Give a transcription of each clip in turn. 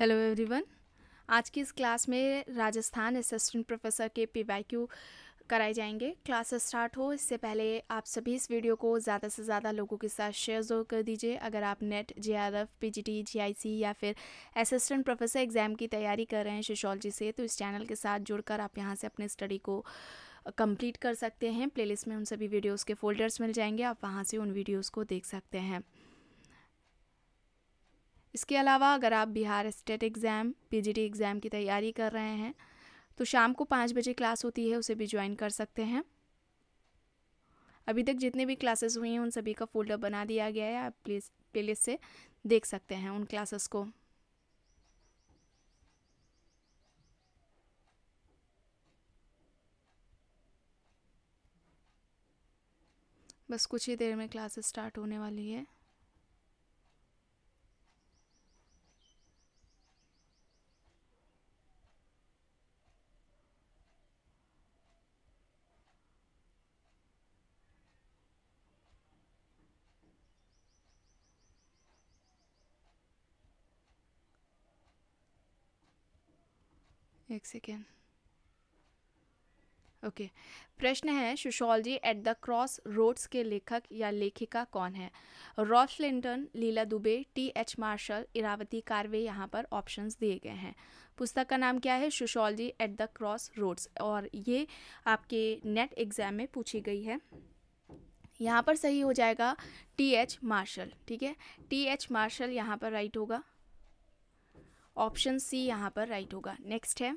Hello everyone आज की इस क्लास में राजस्थान असिस्टेंट प्रोफेसर के पीवाईक्यू कराए जाएंगे क्लास स्टार्ट हो इससे पहले आप सभी इस वीडियो को ज़्यादा से ज़्यादा लोगों के साथ शेयर जरूर कर दीजिए अगर आप NET J R F P G T G I C या फिर असिस्टेंट प्रोफेसर एग्ज़ाम की तैयारी कर रहे हैं सोशोलॉजी से तो इस चैनल के साथ जुड़कर आप यहाँ से अपने स्टडी को कंप्लीट कर सकते हैं प्लेलिस्ट में उन सभी वीडियोज़ के फोल्डर्स मिल जाएंगे आप वहाँ से उन वीडियोज़ को देख सकते हैं इसके अलावा अगर आप Bihar state exam PGT exam की तैयारी कर रहे हैं तो शाम को पाँच बजे क्लास होती है उसे भी ज्वाइन कर सकते हैं अभी तक जितने भी क्लासेस हुई हैं उन सभी का फोल्डर बना दिया गया है आप प्लीज़ लिस्ट से देख सकते हैं उन क्लासेस को बस कुछ ही देर में क्लासेस स्टार्ट होने वाली है एक सेकेंड ओके okay. प्रश्न है sociology at the crossroads के लेखक या लेखिका कौन है Ross Linton Leela Dube T H Marshall Irawati Karve यहाँ पर ऑप्शंस दिए गए हैं पुस्तक का नाम क्या है sociology at the crossroads और ये आपके नेट एग्ज़ाम में पूछी गई है यहाँ पर सही हो जाएगा टी एच मार्शल ठीक है टी एच मार्शल यहाँ पर राइट होगा ऑप्शन सी यहाँ पर राइट होगा नेक्स्ट है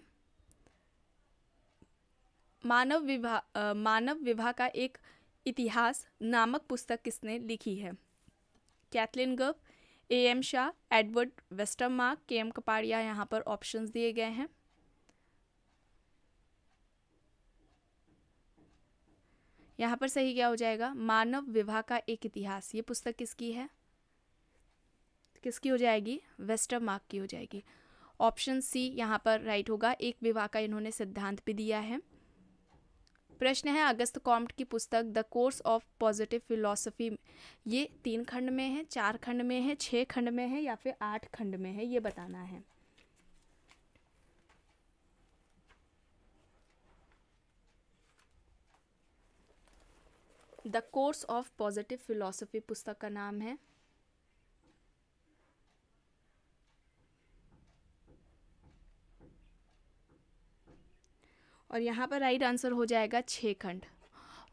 मानव विभा मानव विवाह का एक इतिहास नामक पुस्तक किसने लिखी है Kathleen Gough A M Shah Edward Mark K M Kapadia यहाँ पर ऑप्शंस दिए गए हैं यहाँ पर सही क्या हो जाएगा मानव विवाह का एक इतिहास ये पुस्तक किसकी है किसकी हो जाएगी वेस्टर्न मार्क की हो जाएगी ऑप्शन सी यहाँ पर राइट होगा एक विवाह का इन्होंने सिद्धांत भी दिया है प्रश्न है अगस्त कॉम्ट की पुस्तक the course of positive philosophy ये तीन खंड में है चार खंड में है छः खंड में है या फिर आठ खंड में है ये बताना है the course of positive philosophy पुस्तक का नाम है और यहाँ पर राइट आंसर हो जाएगा छः खंड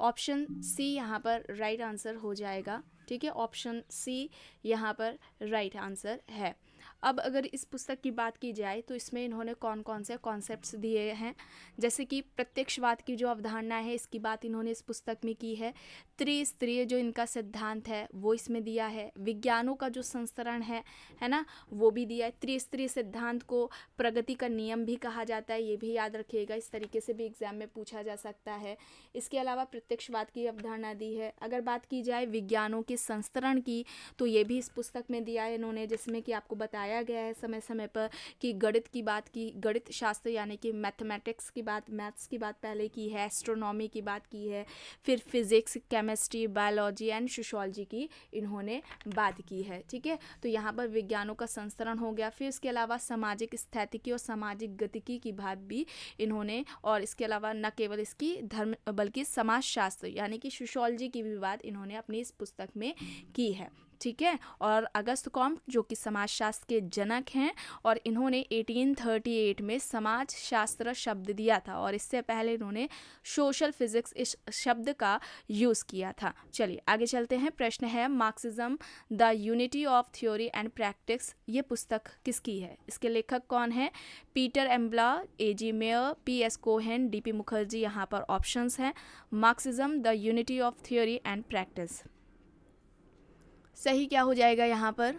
ऑप्शन सी यहाँ पर राइट आंसर हो जाएगा ठीक है ऑप्शन सी यहाँ पर राइट आंसर है अब अगर इस पुस्तक की बात की जाए तो इसमें इन्होंने कौन कौन से कॉन्सेप्ट्स दिए हैं जैसे कि प्रत्यक्षवाद की जो अवधारणा है इसकी बात इन्होंने इस पुस्तक में की है स्त्री स्त्री जो इनका सिद्धांत है वो इसमें दिया है विज्ञानों का जो संस्करण है है ना वो भी दिया है त्रिस्त्रीय सिद्धांत को प्रगति का नियम भी कहा जाता है ये भी याद रखिएगा इस तरीके से भी एग्जाम में पूछा जा सकता है इसके अलावा प्रत्यक्षवाद की अवधारणा दी है अगर बात की जाए विज्ञानों के संस्करण की तो ये भी इस पुस्तक में दिया है इन्होंने जिसमें कि आपको बताया गया है समय समय पर कि गणित की बात की गणित शास्त्र यानी कि मैथमेटिक्स की बात मैथ्स की बात पहले की है एस्ट्रोनॉमी की बात की है फिर physics chemistry chemistry biology and sociology की इन्होंने बात की है ठीक है तो यहाँ पर विज्ञानों का संस्करण हो गया फिर इसके अलावा सामाजिक स्थैतिकी और सामाजिक गतिकी की बात भी इन्होंने और इसके अलावा न केवल इसकी धर्म बल्कि समाजशास्त्र यानी कि सोशोलॉजी की भी बात इन्होंने अपनी इस पुस्तक में की है ठीक है और अगस्त कॉम जो कि समाजशास्त्र के जनक हैं और इन्होंने 1838 में समाजशास्त्र शब्द दिया था और इससे पहले इन्होंने सोशल फिजिक्स इस शब्द का यूज़ किया था चलिए आगे चलते हैं प्रश्न है Marxism the unity of theory and practice ये पुस्तक किसकी है इसके लेखक कौन है Peter M Blau A G Mayer P S Cohen D P Mukherjee यहाँ पर ऑप्शंस हैं Marxism the unity of theory and practice सही क्या हो जाएगा यहाँ पर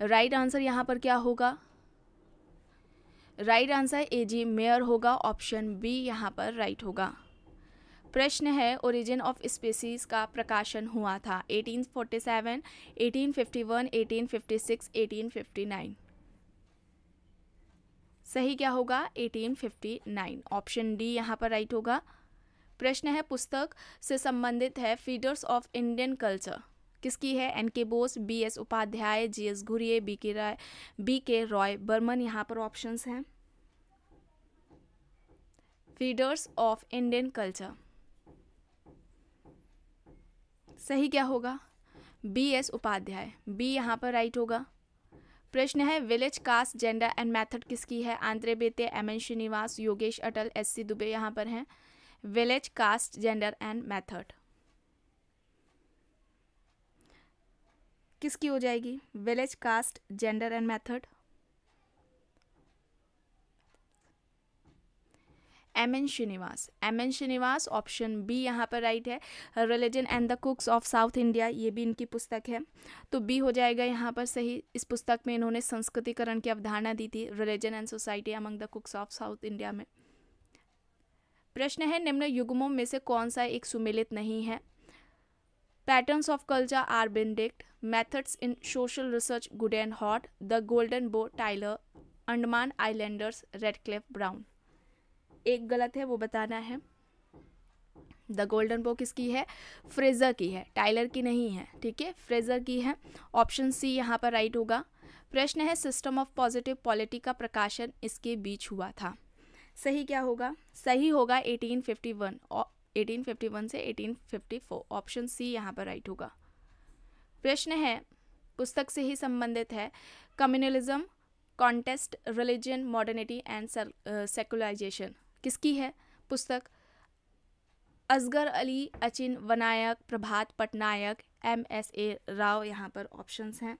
राइट right आंसर यहाँ पर क्या होगा right answer A G Mayer होगा ऑप्शन बी यहाँ पर राइट right होगा प्रश्न है ओरिजिन ऑफ स्पीसीज का प्रकाशन हुआ था 1847, 1851, 1856, 1859 सही क्या होगा 1859 ऑप्शन डी यहाँ पर राइट होगा प्रश्न है पुस्तक से संबंधित है फीडर्स ऑफ इंडियन कल्चर किसकी है N K Bose B S Upadhyay G S Ghurye B K Roy B के रॉय बर्मन यहाँ पर ऑप्शन हैं फीडर्स ऑफ इंडियन कल्चर सही क्या होगा बी एस उपाध्याय बी यहाँ पर राइट होगा प्रश्न है village caste gender and method किसकी है Andre Beteille M N Srinivas Yogesh Atal S C Dube यहाँ पर हैं village caste gender and method किसकी हो जाएगी village caste gender and method M N Srinivas M N Srinivas option B यहाँ पर राइट है religion and the Coorgs of South India ये भी इनकी पुस्तक है तो बी हो जाएगा यहाँ पर सही इस पुस्तक में इन्होंने संस्कृतिकरण की अवधारणा दी थी religion and society among the Coorgs of South India में प्रश्न है निम्न युगमों में से कौन सा एक सुमिलित नहीं है patterns of culture are Benedict, methods in social research Good and Hot, The Golden Bow Tyler, Andaman islanders Radcliffe Brown एक गलत है वो बताना है द गोल्डन बो किसकी है फ्रेजर की है टाइलर की नहीं है ठीक है फ्रेजर की है ऑप्शन सी यहाँ पर राइट होगा प्रश्न है सिस्टम ऑफ पॉजिटिव पॉलिटी का प्रकाशन इसके बीच हुआ था सही क्या होगा सही होगा 1851 1851 से 1854 ऑप्शन सी यहाँ पर राइट होगा प्रश्न है पुस्तक से ही संबंधित है communalism contest religion modernity and secularisation किसकी है पुस्तक Asghar Ali Achin Vanaik Prabhat Patnaik M S A Rao यहाँ पर ऑप्शंस हैं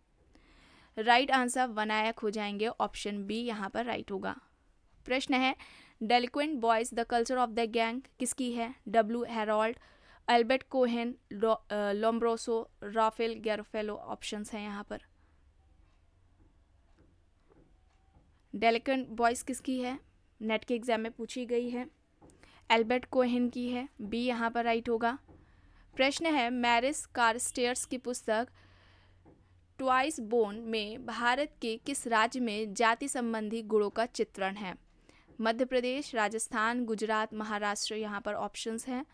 राइट आंसर वनायक हो जाएंगे ऑप्शन बी यहाँ पर राइट होगा प्रश्न है delinquent boys the culture of the gang किसकी है W Harold Albert Cohen Lombroso Raffaele Garofalo options हैं यहाँ पर डेलिकेंट बॉयज़ किसकी है नेट के एग्ज़ाम में पूछी गई है एल्बर्ट कोहेन की है बी यहाँ पर राइट होगा प्रश्न है मैरिस कारस्टेयर्स की पुस्तक ट्वाइस बोन में भारत के किस राज्य में जाति संबंधी गुणों का चित्रण है मध्य प्रदेश राजस्थान गुजरात महाराष्ट्र यहाँ पर ऑप्शंस हैं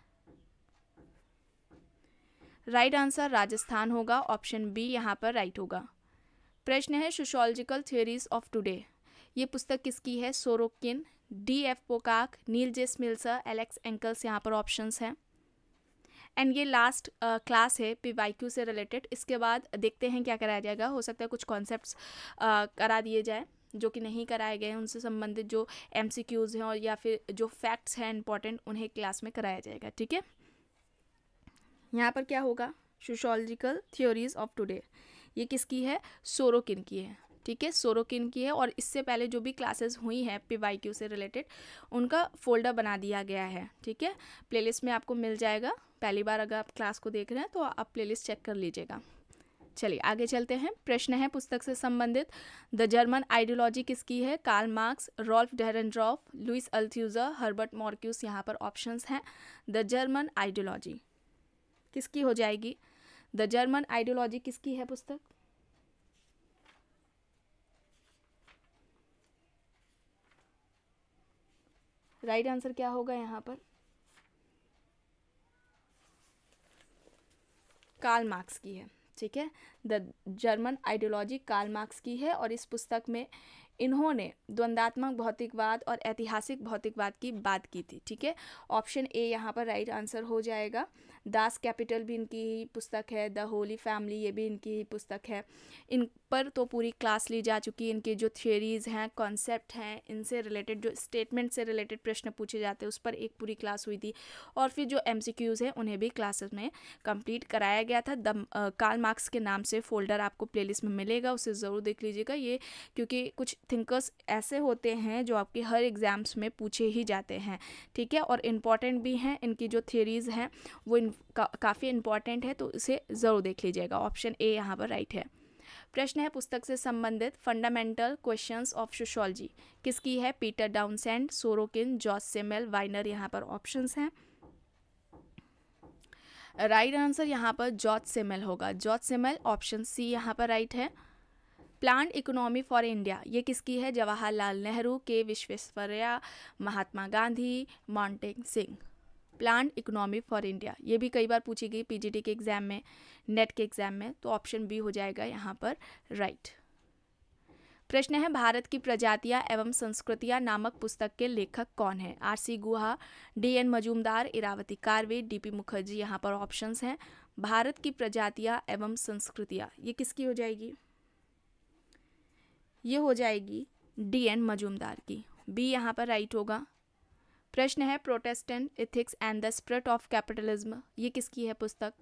राइट आंसर राजस्थान होगा ऑप्शन बी यहाँ पर राइट होगा प्रश्न है सोशोलॉजिकल थियोरीज ऑफ टुडे ये पुस्तक किसकी है Sorokin D F Pocock Neil J Smelser Alex ankles यहाँ पर ऑप्शंस हैं एंड ये लास्ट क्लास uh, है क्यू से रिलेटेड इसके बाद देखते हैं क्या कराया जाएगा हो सकता है कुछ कॉन्सेप्ट्स uh, करा दिए जाए जो कि नहीं कराए गए हैं उनसे संबंधित जो एम हैं और या फिर जो फैक्ट्स हैं इंपॉर्टेंट उन्हें क्लास में कराया जाएगा ठीक है यहाँ पर क्या होगा सोशोलॉजिकल थियोरीज ऑफ टुडे ये किसकी है सोरोकिन की है ठीक है सोरोकिन की है और इससे पहले जो भी क्लासेस हुई हैं पी से रिलेटेड उनका फोल्डर बना दिया गया है ठीक है प्लेलिस्ट में आपको मिल जाएगा पहली बार अगर आप क्लास को देख रहे हैं तो आप प्लेलिस्ट चेक कर लीजिएगा चलिए आगे चलते हैं प्रश्न है पुस्तक से संबंधित द जर्मन आइडियोलॉजी किसकी है Karl Marx Ralf Dahrendorf Louis Althusser Herbert Marcuse यहाँ पर ऑप्शंस हैं द जर्मन आइडियोलॉजी किसकी हो जाएगी द जर्मन आइडियोलॉजी किसकी है पुस्तक राइट right आंसर क्या होगा यहाँ पर कार्ल मार्क्स की है ठीक है the German ideology Karl Marx की है और इस पुस्तक में इन्होंने द्वंद्वात्मक भौतिकवाद और ऐतिहासिक भौतिकवाद की बात की थी ठीक है ऑप्शन ए यहाँ पर राइट आंसर हो जाएगा दास कैपिटल भी इनकी ही पुस्तक है द होली फैमिली ये भी इनकी ही पुस्तक है इन पर तो पूरी क्लास ली जा चुकी है इनके जो थियोरीज़ हैं कॉन्सेप्ट हैं इनसे रिलेटेड जो स्टेटमेंट से रिलेटेड प्रश्न पूछे जाते हैं उस पर एक पूरी क्लास हुई थी और फिर जो एम हैं उन्हें भी क्लासेस में कंप्लीट कराया गया था द कार्ल मार्क्स के नाम से फोल्डर आपको प्ले में मिलेगा उसे ज़रूर देख लीजिएगा ये क्योंकि कुछ थिंकर्स ऐसे होते हैं जो आपके हर एग्ज़ाम्स में पूछे ही जाते हैं ठीक है और इम्पॉर्टेंट भी हैं इनकी जो थियोरीज़ हैं वो का, काफ़ी इंपॉर्टेंट है तो इसे ज़रूर देख लीजिएगा ऑप्शन ए यहाँ पर राइट है प्रश्न है पुस्तक से संबंधित फंडामेंटल क्वेश्चंस ऑफ सोशोलॉजी किसकी है Peter Townsend Sorokin George Simmel Weiner यहाँ पर ऑप्शंस हैं राइट आंसर यहाँ पर जॉर्ज सेमेल होगा जॉर्ज सेमेल ऑप्शन सी यहाँ पर राइट है प्लान इकोनॉमी फॉर इंडिया ये किसकी है जवाहरलाल नेहरू के विश्वेश्वरया महात्मा गांधी माउंटेन Singh plan economy for India ये भी कई बार पूछी गई पीजीटी के एग्ज़ाम में नेट के एग्ज़ाम में तो ऑप्शन बी हो जाएगा यहाँ पर राइट प्रश्न है भारत की प्रजातियां एवं संस्कृतियां नामक पुस्तक के लेखक कौन है R C Guha D N Majumdar Irawati Karve D P Mukherjee यहाँ पर ऑप्शन हैं भारत की प्रजातियां एवं संस्कृतियां ये किसकी हो जाएगी ये हो जाएगी डी एन मजूमदार की बी यहाँ पर राइट होगा प्रश्न है Protestant ethics and the spirit of capitalism ये किसकी है पुस्तक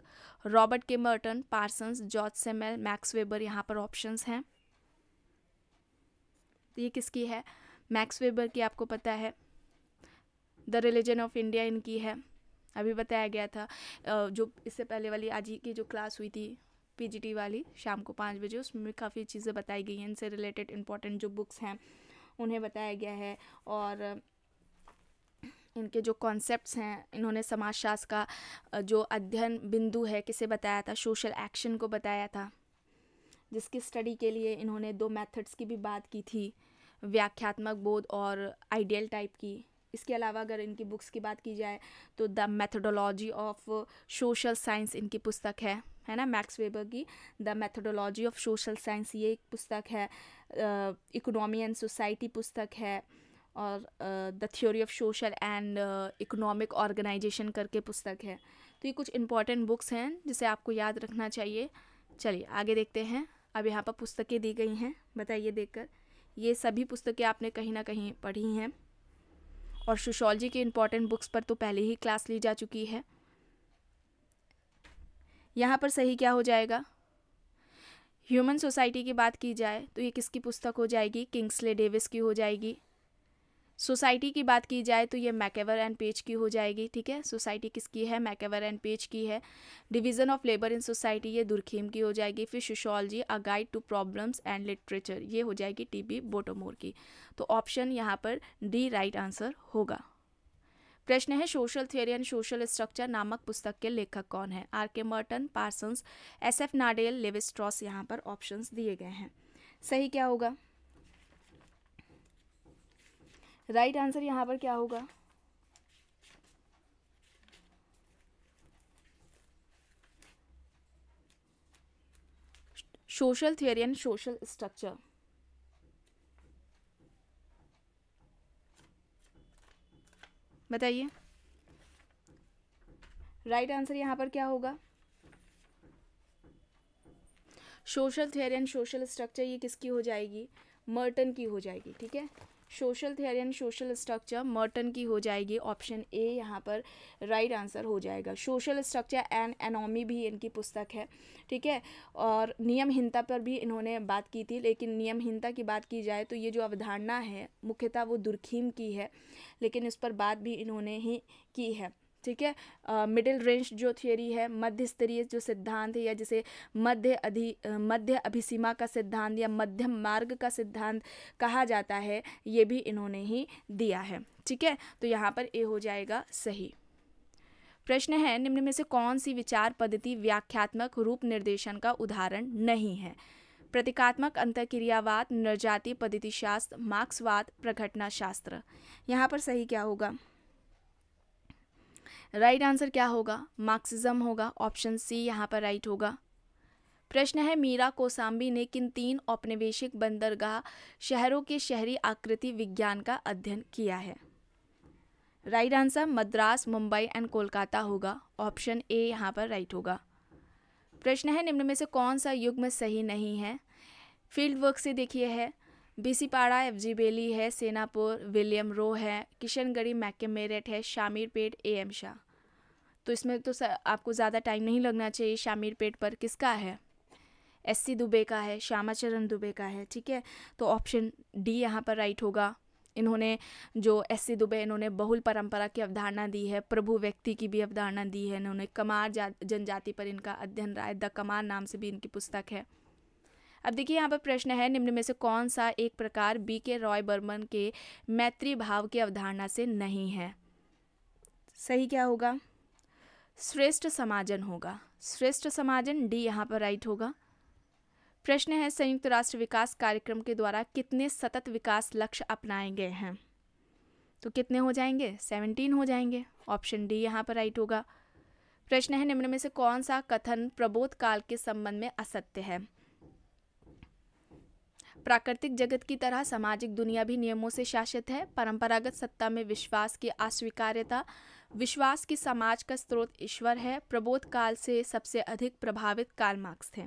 Robert K Merton Parsons George Simmel Max Weber यहाँ पर ऑप्शंस हैं ये किसकी है मैक्स वेबर की आपको पता है द रिलीजन ऑफ इंडिया इनकी है अभी बताया गया था जो इससे पहले वाली आज ही की जो क्लास हुई थी पीजीटी वाली शाम को पाँच बजे उसमें काफ़ी चीज़ें बताई गई हैं इनसे रिलेटेड इंपॉर्टेंट जो बुक्स हैं उन्हें बताया गया है और इनके जो कॉन्सेप्ट्स हैं इन्होंने समाजशास्त्र का जो अध्ययन बिंदु है किसे बताया था सोशल एक्शन को बताया था जिसकी स्टडी के लिए इन्होंने दो मेथड्स की भी बात की थी व्याख्यात्मक बोध और आइडियल टाइप की इसके अलावा अगर इनकी बुक्स की बात की जाए तो the methodology of social science इनकी पुस्तक है है ना मैक्स वेबर की the methodology of social science ये एक पुस्तक है इकोनॉमी एंड सोसाइटी पुस्तक है और the theory of social and economic organisation करके पुस्तक है तो ये कुछ इंपॉर्टेंट बुक्स हैं जिसे आपको याद रखना चाहिए चलिए आगे देखते हैं अब यहाँ पर पुस्तकें दी गई हैं बताइए देखकर ये सभी पुस्तकें आपने कहीं ना कहीं पढ़ी हैं और सोशोलॉजी के इम्पॉर्टेंट बुक्स पर तो पहले ही क्लास ली जा चुकी है यहाँ पर सही क्या हो जाएगा ह्यूमन सोसाइटी की बात की जाए तो ये किसकी पुस्तक हो जाएगी किंग्सले डेविस की हो जाएगी सोसाइटी की बात की जाए तो ये मैकेवर एंड पेज की हो जाएगी ठीक है सोसाइटी किसकी है मैकेवर एंड पेज की है division of labour in society ये दुर्खीम की हो जाएगी फिर sociology a guide to problems and literature ये हो जाएगी टी बी बोटोमोर की तो ऑप्शन यहाँ पर डी राइट आंसर होगा प्रश्न है social theory and social structure नामक पुस्तक के लेखक कौन है R K Merton Parsons S F Nadel Levi Strauss यहाँ पर ऑप्शन दिए गए हैं सही क्या होगा राइट आंसर यहाँ पर क्या होगा social theory and social structure बताइए राइट आंसर यहाँ पर क्या होगा social theory and social structure ये किसकी हो जाएगी मर्टन की हो जाएगी ठीक है social theory and social structure Merton की हो जाएगी ऑप्शन ए यहाँ पर राइट right आंसर हो जाएगा सोशल स्ट्रक्चर एंड एनॉमी भी इनकी पुस्तक है ठीक है और नियमहीनता पर भी इन्होंने बात की थी लेकिन नियमहीनता की बात की जाए तो ये जो अवधारणा है मुख्यतः वो दुर्खीम की है लेकिन इस पर बात भी इन्होंने ही की है ठीक है मिडिल रेंज जो थियोरी है मध्य स्तरीय जो सिद्धांत है या जिसे मध्य अधि मध्य अभिसीमा का सिद्धांत या मध्यम मार्ग का सिद्धांत कहा जाता है ये भी इन्होंने ही दिया है ठीक है तो यहाँ पर ए हो जाएगा सही प्रश्न है निम्न में से कौन सी विचार पद्धति व्याख्यात्मक रूप निर्देशन का उदाहरण नहीं है प्रतीकात्मक अंतक्रियावाद पद्धति पद्धतिशास्त्र मार्क्सवाद प्रघटना शास्त्र यहाँ पर सही क्या होगा राइट आंसर क्या होगा मार्क्सिज्म होगा ऑप्शन सी यहाँ पर राइट होगा प्रश्न है मीरा कोसाम्बी ने किन तीन औपनिवेशिक बंदरगाह शहरों के शहरी आकृति विज्ञान का अध्ययन किया है right answer Madras Mumbai and Kolkata होगा ऑप्शन ए यहाँ पर राइट होगा प्रश्न है निम्न में से कौन सा युग्म सही नहीं है फील्ड वर्क से देखिए है बीसीपाड़ा एफ जी बेली है सेनापुर विलियम रो है किशनगढ़ी मैके मेरठ है शामीरपेट ए एम शाह तो इसमें तो आपको ज़्यादा टाइम नहीं लगना चाहिए शामिर पेट पर किसका है एस सी दुबे का है श्यामाचरण दुबे का है ठीक है तो ऑप्शन डी यहाँ पर राइट होगा इन्होंने जो एस सी दुबे इन्होंने बहुल परंपरा की अवधारणा दी है प्रभु व्यक्ति की भी अवधारणा दी है इन्होंने कमार जनजाति पर इनका अध्ययन रहा है द कमार नाम से भी इनकी पुस्तक है अब देखिए यहाँ पर प्रश्न है निम्न में से कौन सा एक प्रकार बी के रॉय बर्मन के मैत्री भाव की अवधारणा से नहीं है सही क्या होगा श्रेष्ठ समाजन होगा श्रेष्ठ समाजन डी यहाँ पर राइट होगा प्रश्न है संयुक्त राष्ट्र विकास कार्यक्रम के द्वारा कितने सतत विकास लक्ष्य अपनाए गए हैं तो कितने हो जाएंगे सेवनटीन हो जाएंगे ऑप्शन डी यहाँ पर राइट होगा प्रश्न है निम्न में से कौन सा कथन प्रबोध काल के संबंध में असत्य है प्राकृतिक जगत की तरह सामाजिक दुनिया भी नियमों से शासित है परंपरागत सत्ता में विश्वास की अस्वीकार्यता विश्वास की समाज का स्रोत ईश्वर है प्रबोध काल से सबसे अधिक प्रभावित काल मार्क्स थे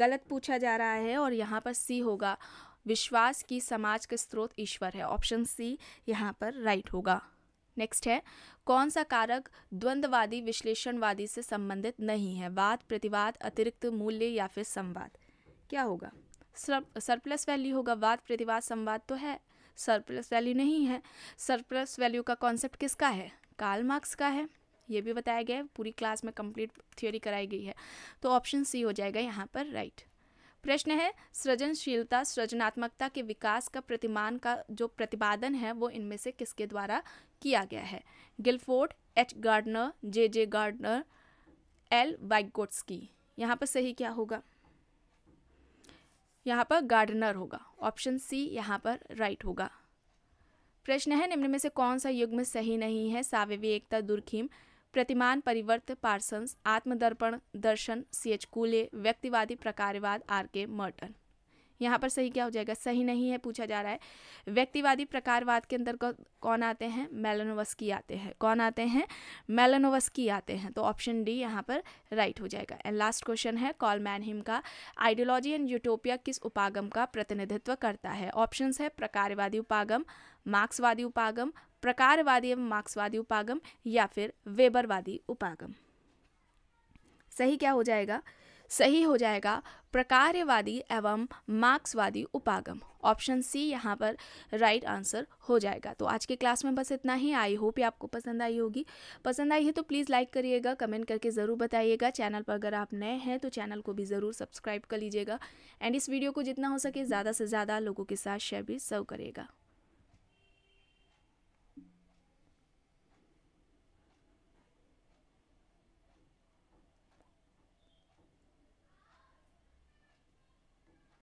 गलत पूछा जा रहा है और यहाँ पर सी होगा विश्वास की समाज का स्रोत ईश्वर है ऑप्शन सी यहाँ पर राइट होगा नेक्स्ट है कौन सा कारक द्वंद्ववादी विश्लेषणवादी से संबंधित नहीं है वाद प्रतिवाद अतिरिक्त मूल्य या फिर संवाद क्या होगा सर सरप्लस वैल्यू होगा वाद प्रतिवाद संवाद तो है सरप्लस वैल्यू नहीं है सरप्लस वैल्यू का कॉन्सेप्ट किसका है कार्ल मार्क्स का है ये भी बताया गया है पूरी क्लास में कंप्लीट थ्योरी कराई गई है तो ऑप्शन सी हो जाएगा यहाँ पर राइट प्रश्न है सृजनशीलता सृजनात्मकता के विकास का प्रतिमान का जो प्रतिपादन है वो इनमें से किसके द्वारा किया गया है Guilford H Gardner J J Gardner L की यहाँ पर सही क्या होगा यहाँ पर गार्डनर होगा ऑप्शन सी यहाँ पर राइट होगा प्रश्न है निम्न में से कौन सा युग्म सही नहीं है साविवेकता एकता दुर्खीम प्रतिमान परिवर्त पार्सन्स आत्मदर्पण दर्शन सी एच कूले व्यक्तिवादी प्रकारवाद आर के मर्टन यहाँ पर सही क्या हो जाएगा सही नहीं है पूछा जा रहा है व्यक्तिवादी प्रकारवाद के अंदर कौन आते हैं मेलनोवस्की आते हैं कौन आते हैं मेलनोवस्की आते हैं तो ऑप्शन डी यहाँ पर राइट हो जाएगा एंड लास्ट क्वेश्चन है कॉल हिम का आइडियोलॉजी एंड यूटोपिया किस उपागम का प्रतिनिधित्व करता है ऑप्शन है प्रकारवादी उपागम मार्क्सवादी उपागम प्रकारवादी एवं मार्क्सवादी उपागम या फिर वेबरवादी उपागम सही क्या हो जाएगा सही हो जाएगा प्रकारवादी एवं मार्क्सवादी उपागम ऑप्शन सी यहाँ पर राइट आंसर हो जाएगा तो आज के क्लास में बस इतना ही आई होप ये आपको पसंद आई होगी पसंद आई है तो प्लीज़ लाइक करिएगा कमेंट करके ज़रूर बताइएगा चैनल पर अगर आप नए हैं तो चैनल को भी ज़रूर सब्सक्राइब कर लीजिएगा एंड इस वीडियो को जितना हो सके ज़्यादा से ज़्यादा लोगों के साथ शेयर भी सर्व करिएगा